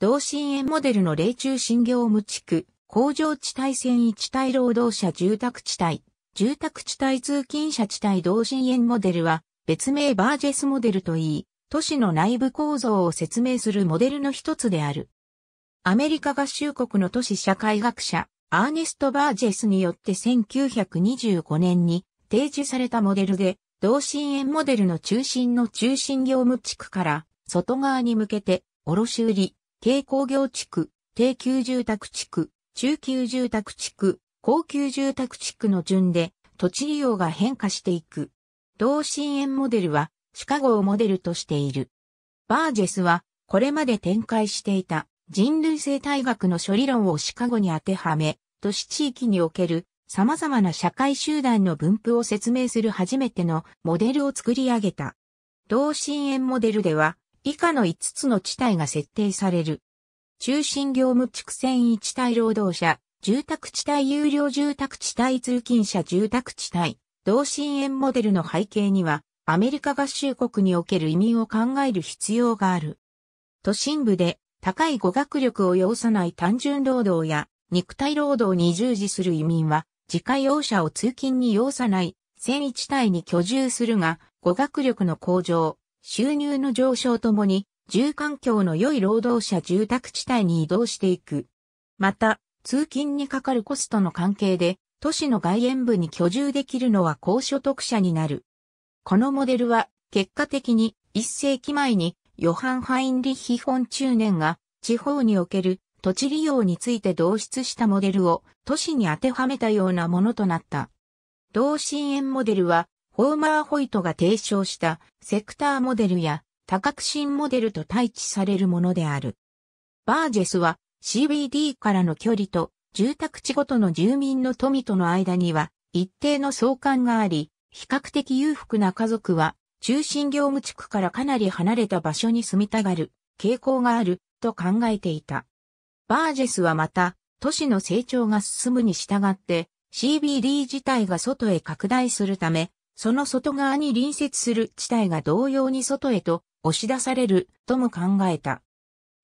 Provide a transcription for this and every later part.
同心円モデルの霊中新業務地区、工場地帯線一帯労働者住宅地帯、住宅地帯通勤者地帯同心円モデルは、別名バージェスモデルといい、都市の内部構造を説明するモデルの一つである。アメリカ合衆国の都市社会学者、アーネスト・バージェスによって1925年に提示されたモデルで、同心円モデルの中心の中心業務地区から外側に向けて卸売、軽工業地区、低級住宅地区、中級住宅地区、高級住宅地区の順で土地利用が変化していく。同心円モデルはシカゴをモデルとしている。バージェスはこれまで展開していた人類生態学の処理論をシカゴに当てはめ、都市地域における様々な社会集団の分布を説明する初めてのモデルを作り上げた。同心円モデルでは以下の5つの地帯が設定される。中心業務畜船位地帯労働者、住宅地帯有料住宅地帯通勤者住宅地帯、同心円モデルの背景には、アメリカ合衆国における移民を考える必要がある。都心部で高い語学力を要さない単純労働や肉体労働に従事する移民は、自家用車を通勤に要さない、繊維地帯に居住するが、語学力の向上、収入の上昇ともに、住環境の良い労働者住宅地帯に移動していく。また、通勤にかかるコストの関係で、都市の外縁部に居住できるのは高所得者になる。このモデルは、結果的に、一世紀前に、ヨハン・ハインリヒ・フォン中年が、地方における土地利用について導出したモデルを都市に当てはめたようなものとなった。同心円モデルはホーマー・ホイトが提唱したセクターモデルや多角心モデルと対置されるものである。バージェスは CBD からの距離と住宅地ごとの住民の富との間には一定の相関があり、比較的裕福な家族は中心業務地区からかなり離れた場所に住みたがる傾向があると考えていた。バージェスはまた都市の成長が進むに従って CBD 自体が外へ拡大するためその外側に隣接する地帯が同様に外へと押し出されるとも考えた。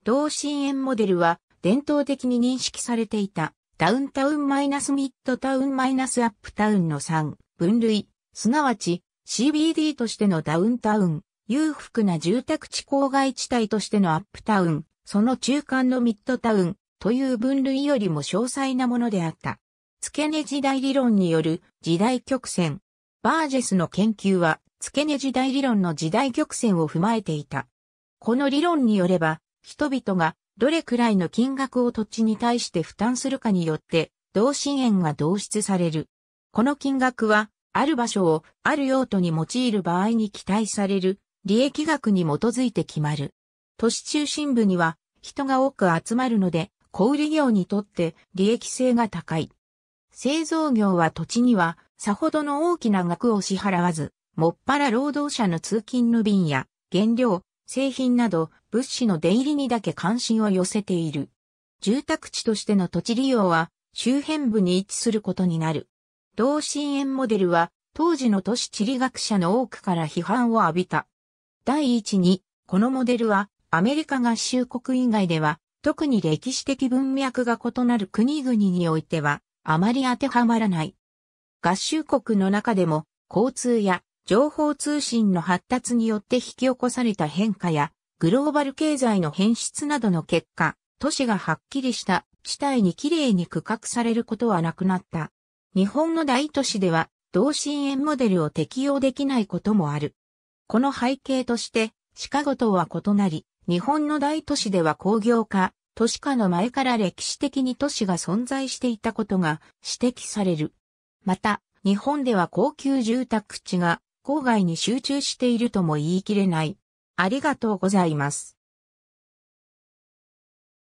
同心円モデルは伝統的に認識されていたダウンタウンマイナスミッドタウンマイナスアップタウンの3分類、すなわち CBD としてのダウンタウン、裕福な住宅地郊外地帯としてのアップタウン、その中間のミッドタウンという分類よりも詳細なものであった。付け根時代理論による時代曲線、バージェスの研究は、付け根時代理論の時代曲線を踏まえていた。この理論によれば、人々がどれくらいの金額を土地に対して負担するかによって、同心円が導出される。この金額は、ある場所をある用途に用いる場合に期待される利益額に基づいて決まる。都市中心部には人が多く集まるので、小売業にとって利益性が高い。製造業は土地にはさほどの大きな額を支払わず、もっぱら労働者の通勤の便や原料、製品など物資の出入りにだけ関心を寄せている。住宅地としての土地利用は周辺部に位置することになる。同心円モデルは当時の都市地理学者の多くから批判を浴びた。第一に、このモデルはアメリカ合衆国以外では特に歴史的文脈が異なる国々においてはあまり当てはまらない。合衆国の中でも、交通や情報通信の発達によって引き起こされた変化や、グローバル経済の変質などの結果、都市がはっきりした地帯にきれいに区画されることはなくなった。日本の大都市では、同心円モデルを適用できないこともある。この背景として、シカゴとは異なり、日本の大都市では工業化、都市化の前から歴史的に都市が存在していたことが指摘される。また、日本では高級住宅地が郊外に集中しているとも言い切れない。ありがとうございます。